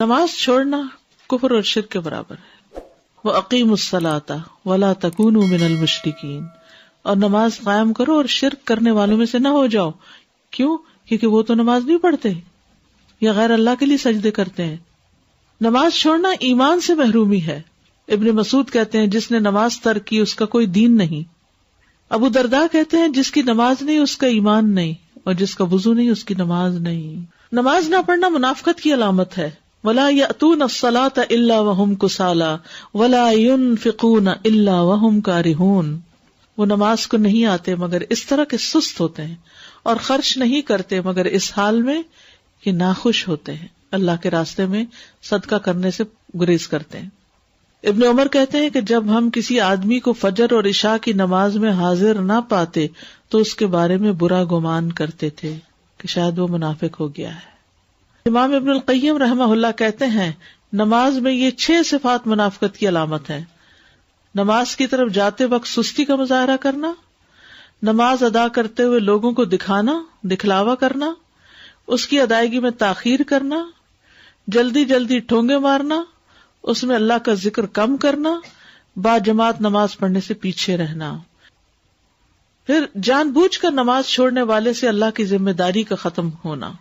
नमाज छोड़ना कुफर और शिर के बराबर है वह अकीम उसलाता वला तकून मिनल मुशरकिन और नमाज कायम करो और शिरक करने वालों में से ना हो जाओ क्यों क्योंकि वो तो नमाज नहीं पढ़ते या गैर अल्लाह के लिए सजदे करते हैं नमाज छोड़ना ईमान से महरूमी है इबन मसूद कहते हैं जिसने नमाज तर्क की उसका कोई दीन नहीं अबू दरदा कहते हैं जिसकी नमाज नहीं उसका ईमान नहीं और जिसका वजू नहीं उसकी नमाज नहीं नमाज ना पढ़ना मुनाफ्त की अलामत है वला यतून सलात इल्ला वहम कुसाला वला युन फिकून इल्ला वहम कारिहून वो नमाज को नहीं आते मगर इस तरह के सुस्त होते हैं और खर्च नहीं करते मगर इस हाल में कि नाखुश होते हैं अल्लाह के रास्ते में सदका करने से गुरेज करते हैं इब्ने उमर कहते हैं कि जब हम किसी आदमी को फजर और इशा की नमाज में हाजिर ना पाते तो उसके बारे में बुरा गुमान करते थे कि शायद वो मुनाफिक हो गया है इमाम इबन कईम रहमा कहते हैं नमाज में ये छह सिफात मुनाफ्त की अलामत है नमाज की तरफ जाते वक्त सुस्ती का मुजाहरा करना नमाज अदा करते हुए लोगों को दिखाना दिखलावा करना उसकी अदायगी में ताखीर करना जल्दी जल्दी ठोंगे मारना उसमें अल्लाह का जिक्र कम करना बाजमात नमाज पढ़ने से पीछे रहना फिर कर नमाज छोड़ने वाले से अल्लाह की जिम्मेदारी का खत्म होना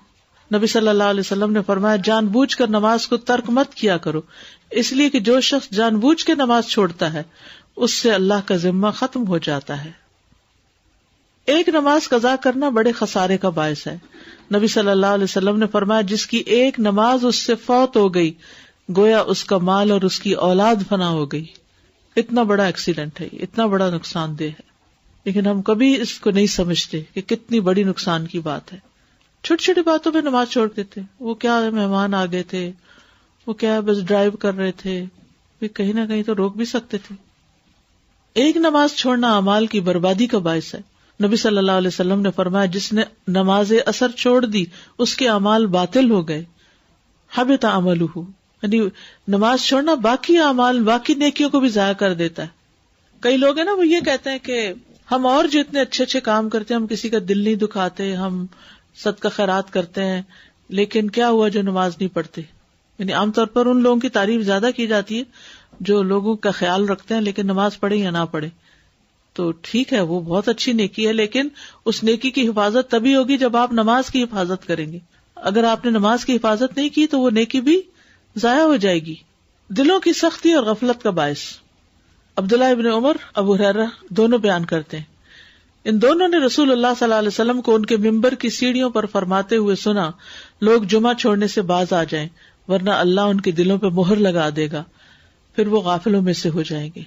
नबी सल्लल्लाहु अलैहि वसल्लम ने फरमाया जानबूझकर नमाज को तर्क मत किया करो इसलिए कि जो शख्स जानबूझ के नमाज छोड़ता है उससे अल्लाह का जिम्मा खत्म हो जाता है एक नमाज कजा करना बड़े खसारे का बायस है नबी सल्लल्लाहु अलैहि वसल्लम ने फरमाया जिसकी एक नमाज उससे फौत हो गई गोया उसका माल और उसकी औलाद फना हो गई इतना बड़ा एक्सीडेंट है इतना बड़ा नुकसानदेह है लेकिन हम कभी इसको नहीं समझते कि कितनी बड़ी नुकसान की बात है छोटी छोटी बातों पे नमाज छोड़ देते वो क्या मेहमान आ गए थे वो क्या बस ड्राइव कर रहे थे कहीं ना कहीं तो रोक भी सकते थे एक नमाज छोड़ना अमाल की बर्बादी का बायस है नबी सल्लल्लाहु अलैहि वसल्लम ने फरमाया जिसने नमाज असर छोड़ दी उसके अमाल बातिल हो गए हबता अमल हो यानी नमाज छोड़ना बाकी अमाल बाकी नेकियों को भी जाया कर देता है कई लोग है ना वो ये कहते हैं कि हम और जितने अच्छे अच्छे काम करते हैं हम किसी का दिल नहीं दुखाते हम सद का खैरात करते हैं लेकिन क्या हुआ जो नमाज नहीं पढ़ते यानी आमतौर पर उन लोगों की तारीफ ज्यादा की जाती है जो लोगों का ख्याल रखते हैं लेकिन नमाज पढ़े या ना पढ़े तो ठीक है वो बहुत अच्छी नेकी है लेकिन उस नेकी की हिफाजत तभी होगी जब आप नमाज की हिफाजत करेंगे अगर आपने नमाज की हिफाजत नहीं की तो वो नेकी भी जाया हो जाएगी दिलों की सख्ती और गफलत का बायस अब्दुल्ला इबन उमर अबू हर दोनों बयान करते हैं इन दोनों ने रसूलुल्लाह सल्लल्लाहु अलैहि वसल्लम को उनके मिंबर की सीढ़ियों पर फरमाते हुए सुना लोग जुमा छोड़ने से बाज आ जाएं वरना अल्लाह उनके दिलों पर मोहर लगा देगा फिर वो गाफिलों में से हो जाएंगे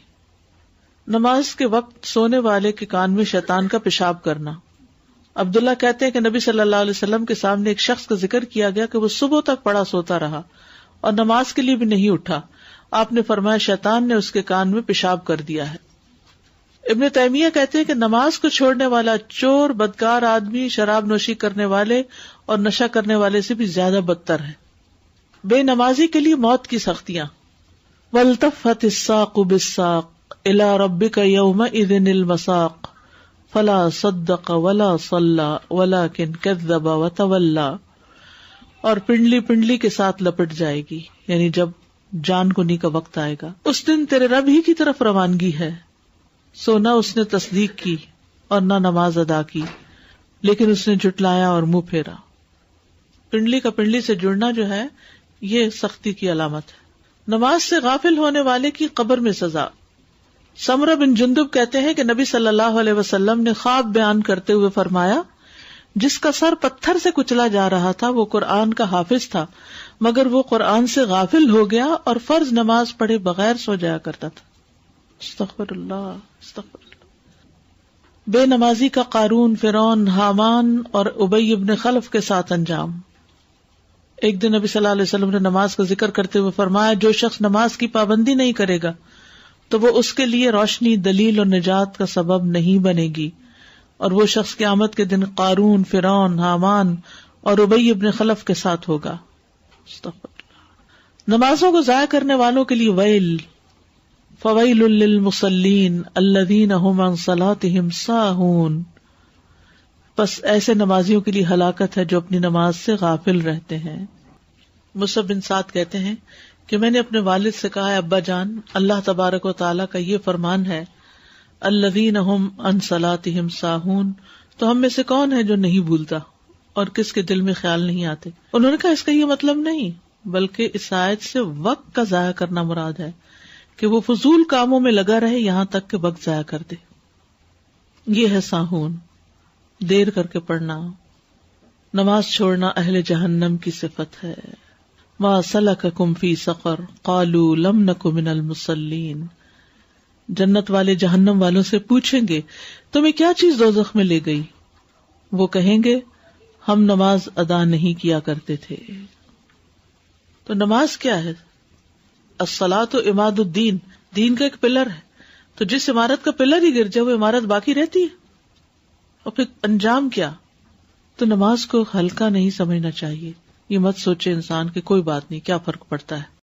नमाज के वक्त सोने वाले के कान में शैतान का पेशाब करना अब्दुल्ला कहते हैं कि नबी सल्लल्लाहु अलैहि वसल्लम के सामने एक शख्स का जिक्र किया गया कि वो सुबह तक पड़ा सोता रहा और नमाज के लिए भी नहीं उठा आपने फरमाया शैतान ने उसके कान में पेशाब कर दिया है इब्न तैमिया कहते हैं कि नमाज को छोड़ने वाला चोर बदकार आदमी शराब नोशी करने वाले और नशा करने वाले से भी ज्यादा बदतर है बेनमाजी के लिए मौत की सख्तियां वलतफत इसाक इला रबी का यौम इदिन मसाक फला सद्दक वला सल्ला वला किन कदबा वतवल्ला और पिंडली पिंडली के साथ लपट जाएगी यानी जब जान को का वक्त आएगा उस दिन तेरे रब ही की तरफ रवानगी है सो न उसने तस्दीक की और न नमाज अदा की लेकिन उसने जुटलाया और मुंह फेरा पिंडली का पिंडली से जुड़ना जो है ये सख्ती की अलामत है नमाज से गाफिल होने वाले की कबर में सजा समर बिन जुंदुब कहते हैं कि नबी सल्लल्लाहु अलैहि वसल्लम ने ख्वाब बयान करते हुए फरमाया जिसका सर पत्थर से कुचला जा रहा था वो कुरान का हाफिज था मगर वो कुरान से गाफिल हो गया और फर्ज नमाज पढ़े बगैर सो जाया करता था अस्तफरल्ला बेनमाजी का कारून फिरौन हामान और उबई इबन खलफ के साथ अंजाम एक दिन नबी सल्लल्लाहु ने नमाज का जिक्र करते हुए फरमाया जो शख्स नमाज की पाबंदी नहीं करेगा तो वो उसके लिए रोशनी दलील और निजात का सबब नहीं बनेगी और वो शख्स के आमद के दिन कारून फिरौन हामान और उबई अबन खलफ के साथ होगा नमाजों को जया करने वालों के लिए वेल फवैल मुसलिन अल्लदीन हम सलातम साहून बस ऐसे नमाजियों के लिए हलाकत है जो अपनी नमाज से गाफिल रहते हैं मुसब बिन सात कहते हैं कि मैंने अपने वालिद से कहा अब्बा जान अल्लाह तबारक वाली का ये फरमान है अल्लदीन हम अनसलातम साहून तो हम में से कौन है जो नहीं भूलता और किसके दिल में ख्याल नहीं आते उन्होंने कहा इसका ये मतलब नहीं बल्कि इस आयत से वक्त का जाया करना मुराद है कि वो फजूल कामों में लगा रहे यहां तक के वक्त जाया कर दे ये है साहून देर करके पढ़ना नमाज छोड़ना अहले जहन्नम की सिफत है मा सलक कुम्फी सकर कालू लम नकु मिनल मुसलिन जन्नत वाले जहन्नम वालों से पूछेंगे तुम्हें क्या चीज दोजख में ले गई वो कहेंगे हम नमाज अदा नहीं किया करते थे तो नमाज क्या है असला तो इमादुद्दीन दीन का एक पिलर है तो जिस इमारत का पिलर ही गिर जाए वो इमारत बाकी रहती है और फिर अंजाम क्या तो नमाज को हल्का नहीं समझना चाहिए ये मत सोचे इंसान की कोई बात नहीं क्या फर्क पड़ता है